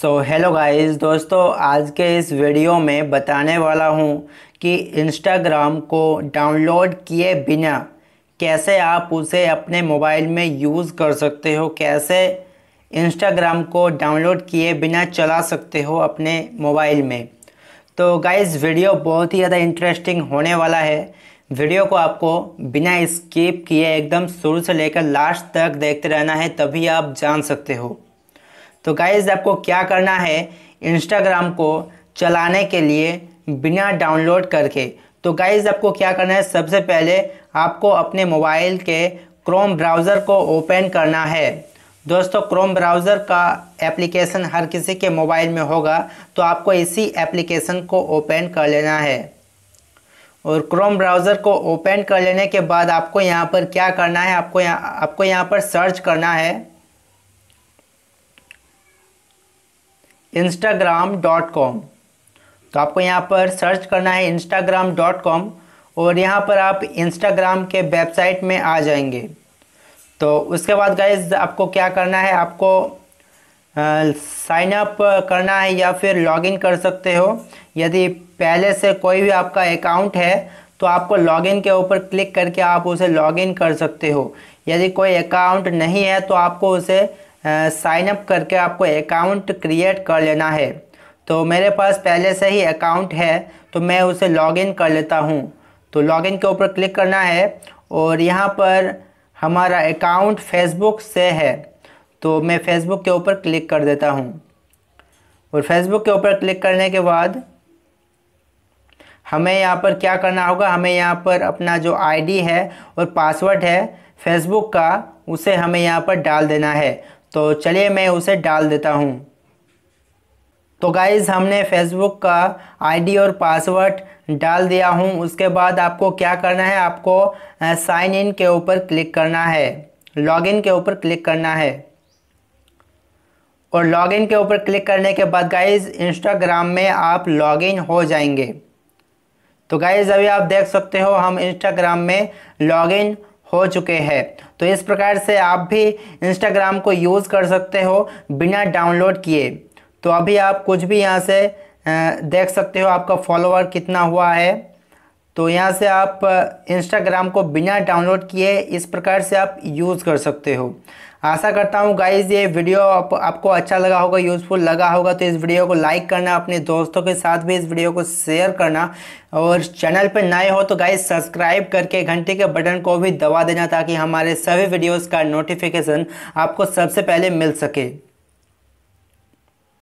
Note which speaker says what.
Speaker 1: so hello guys दोस्तों आज के इस वीडियो में बताने वाला हूँ कि इंस्टाग्राम को डाउनलोड किए बिना कैसे आप उसे अपने मोबाइल में यूज़ कर सकते हो कैसे इंस्टाग्राम को डाउनलोड किए बिना चला सकते हो अपने मोबाइल में तो गाइस वीडियो बहुत ही ज़्यादा इंटरेस्टिंग होने वाला है वीडियो को आपको बिना स्किप किए एकदम शुरू से लेकर लास्ट तक देखते रहना है तभी आप जान सकते हो तो गाइज आपको क्या करना है इंस्टाग्राम को चलाने के लिए बिना डाउनलोड करके तो गाइज आपको क्या करना है सबसे पहले आपको अपने मोबाइल के क्रोम ब्राउज़र को ओपन करना है दोस्तों क्रोम ब्राउज़र का एप्लीकेशन हर किसी के मोबाइल में होगा तो आपको इसी एप्लीकेशन को ओपन कर लेना है और क्रोम ब्राउज़र को ओपन कर लेने के बाद आपको यहाँ पर क्या करना है आपको यहाँ आपको यहाँ पर सर्च करना है इंस्टाग्राम डॉट कॉम तो आपको यहाँ पर सर्च करना है इंस्टाग्राम डॉट कॉम और यहाँ पर आप इंस्टाग्राम के वेबसाइट में आ जाएंगे तो उसके बाद गाइज आपको क्या करना है आपको साइन अप करना है या फिर लॉगिन कर सकते हो यदि पहले से कोई भी आपका अकाउंट है तो आपको लॉगिन के ऊपर क्लिक करके आप उसे लॉगिन कर सकते हो यदि कोई अकाउंट नहीं है तो आपको उसे साइन अप करके आपको अकाउंट क्रिएट कर लेना है तो मेरे पास पहले से ही अकाउंट है तो मैं उसे लॉगिन कर लेता हूँ तो लॉगिन के ऊपर क्लिक करना है और यहाँ पर हमारा अकाउंट फेसबुक से है तो मैं फेसबुक के ऊपर क्लिक कर देता हूँ और फेसबुक के ऊपर क्लिक करने के बाद हमें यहाँ पर क्या करना होगा हमें यहाँ पर अपना जो आईडी है और पासवर्ड है फेसबुक का उसे हमें यहाँ पर डाल देना है तो चलिए मैं उसे डाल देता हूँ तो गाइज़ हमने फेसबुक का आईडी और पासवर्ड डाल दिया हूँ उसके बाद आपको क्या करना है आपको साइन इन के ऊपर क्लिक करना है लॉगिन के ऊपर क्लिक करना है और लॉगिन के ऊपर क्लिक करने के बाद गाइज़ इंस्टाग्राम में आप लॉगिन हो जाएंगे तो गाइज़ अभी आप देख सकते हो हम इंस्टाग्राम में लॉगिन हो चुके हैं तो इस प्रकार से आप भी इंस्टाग्राम को यूज़ कर सकते हो बिना डाउनलोड किए तो अभी आप कुछ भी यहाँ से देख सकते हो आपका फॉलोअर कितना हुआ है तो यहाँ से आप इंस्टाग्राम को बिना डाउनलोड किए इस प्रकार से आप यूज़ कर सकते हो आशा करता हूँ गाइज ये वीडियो आप, आपको अच्छा लगा होगा यूज़फुल लगा होगा तो इस वीडियो को लाइक करना अपने दोस्तों के साथ भी इस वीडियो को शेयर करना और चैनल पर नए हो तो गाइज सब्सक्राइब करके घंटे के बटन को भी दबा देना ताकि हमारे सभी वीडियोज़ का नोटिफिकेशन आपको सबसे पहले मिल सके